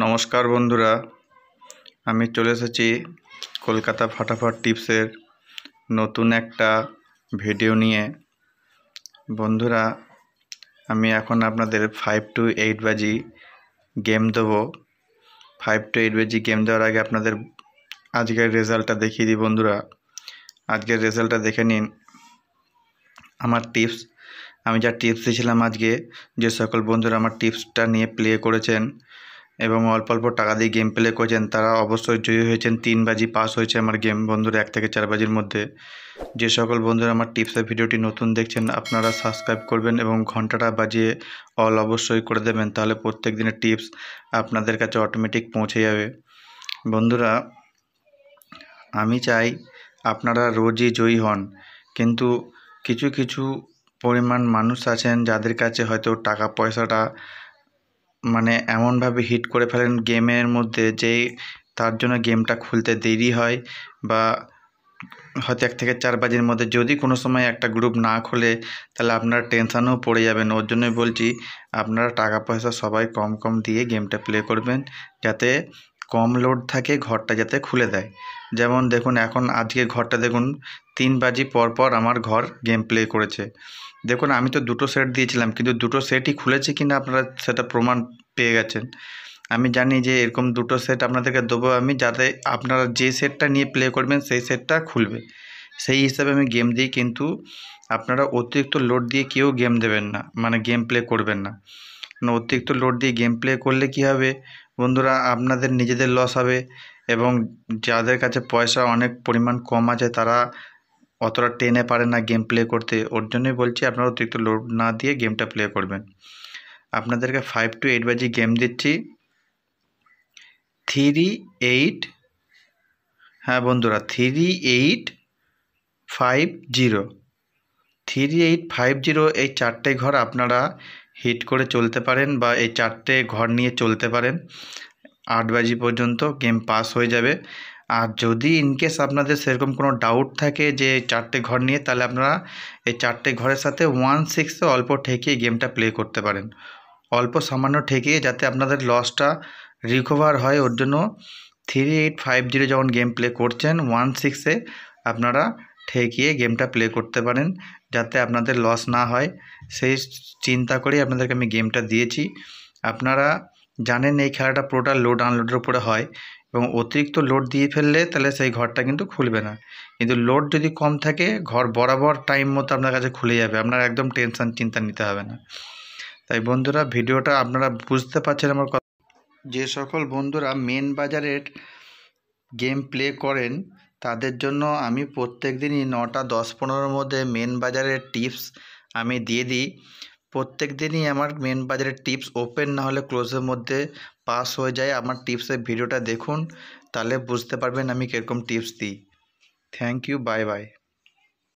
নমস্কার বন্ধুরা আমি চলে এসেছি কলকাতা ফাটাফাট টিপসের নতুন একটা ভিডিও নিয়ে বন্ধুরা আমি এখন আপনাদের ফাইভ টু এইট বাজি গেম দেবো ফাইভ টু এইট বাজি গেম দেওয়ার আগে আপনাদের আজকের রেজাল্টটা দেখিয়ে দিই বন্ধুরা আজকের রেজাল্টটা দেখে নিন আমার টিপস আমি যা টিপস দিয়েছিলাম আজকে যে সকল বন্ধুরা আমার টিপসটা নিয়ে প্লে করেছেন এবং অল্প অল্প টাকা দিয়ে গেম প্লে করেছেন তারা অবশ্যই জয়ী হয়েছেন তিন বাজি পাস হয়েছে আমার গেম বন্ধুরা এক থেকে চার বাজির মধ্যে যে সকল বন্ধুরা আমার টিপসের ভিডিওটি নতুন দেখছেন আপনারা সাবস্ক্রাইব করবেন এবং ঘন্টাটা বাজিয়ে অল অবশ্যই করে দেবেন তাহলে প্রত্যেক দিনের টিপস আপনাদের কাছে অটোমেটিক পৌঁছে যাবে বন্ধুরা আমি চাই আপনারা রোজই জয়ী হন কিন্তু কিছু কিছু পরিমাণ মানুষ আছেন যাদের কাছে হয়তো টাকা পয়সাটা মানে এমনভাবে হিট করে ফেলেন গেমের মধ্যে যে তার জন্য গেমটা খুলতে দেরি হয় বা হয়তো এক থেকে চার বাজির মধ্যে যদি কোনো সময় একটা গ্রুপ না খোলে তাহলে আপনারা টেনশানও পড়ে যাবেন ওর জন্যই বলছি আপনারা টাকা পয়সা সবাই কম কম দিয়ে গেমটা প্লে করবেন যাতে কম লোড থাকে ঘরটা যাতে খুলে দেয় যেমন দেখুন এখন আজকে ঘরটা দেখুন তিন বাজি পরপর আমার ঘর গেম প্লে করেছে দেখুন আমি তো দুটো সেট দিয়েছিলাম কিন্তু দুটো সেটই খুলেছে কিনা আপনারা সেটা প্রমাণ পেয়ে গেছেন আমি জানি যে এরকম দুটো সেট আপনাদেরকে দেবো আমি যাতে আপনারা যে সেটটা নিয়ে প্লে করবেন সেই সেটটা খুলবে সেই হিসাবে আমি গেম দিই কিন্তু আপনারা অতিরিক্ত লোড দিয়ে কেউ গেম দেবেন না মানে গেম প্লে করবেন না মানে অতিরিক্ত লোড দিয়ে গেম প্লে করলে কি হবে বন্ধুরা আপনাদের নিজেদের লস হবে এবং যাদের কাছে পয়সা অনেক পরিমাণ কম আছে তারা অতটা টেনে পারে না গেম প্লে করতে ওর জন্যই বলছি আপনারা অতিরিক্ত লোড না দিয়ে গেমটা প্লে করবেন আপনাদেরকে ফাইভ টু এইট বাজি গেম দিচ্ছি থ্রি এইট হ্যাঁ বন্ধুরা three eight five zero three eight five zero এই চারটে ঘর আপনারা হিট করে চলতে পারেন বা এই চারটে ঘর নিয়ে চলতে পারেন আট বাজি পর্যন্ত গেম পাস হয়ে যাবে আর যদি ইনকেস আপনাদের সেরকম কোনো ডাউট থাকে যে চারটে ঘর নিয়ে তাহলে আপনারা এই চারটে ঘরের সাথে ওয়ান সিক্সে অল্প ঠেকিয়ে গেমটা প্লে করতে পারেন অল্প সামান্য ঠেকিয়ে যাতে আপনাদের লসটা রিকভার হয় ওর জন্য থ্রি এইট ফাইভ জিরো যখন গেম প্লে করছেন ওয়ান সিক্সে আপনারা ঠেকিয়ে গেমটা প্লে করতে পারেন যাতে আপনাদের লস না হয় সেই চিন্তা করেই আপনাদেরকে আমি গেমটা দিয়েছি আপনারা জানেন এই খেলাটা পুরোটা লোড আনলোডের উপরে হয় এবং অতিরিক্ত লোড দিয়ে ফেললে তাহলে সেই ঘরটা কিন্তু খুলবে না কিন্তু লোড যদি কম থাকে ঘর বরাবর টাইম মতো আপনার কাছে খুলে যাবে আপনার একদম টেনশন চিন্তা নিতে হবে না তাই বন্ধুরা ভিডিওটা আপনারা বুঝতে পারছেন আমার কথা যে সকল বন্ধুরা মেন বাজারের গেম প্লে করেন তাদের জন্য আমি প্রত্যেক দিনই নটা দশ পনেরোর মধ্যে মেন বাজারের টিপস আমি দিয়ে দিই প্রত্যেক দিনই আমার মেন বাজারের টিপস ওপেন না হলে ক্লোজের মধ্যে পাস হয়ে যায় আমার টিপসের ভিডিওটা দেখুন তাহলে বুঝতে পারবেন আমি কীরকম টিপস দিই থ্যাংক ইউ বাই বাই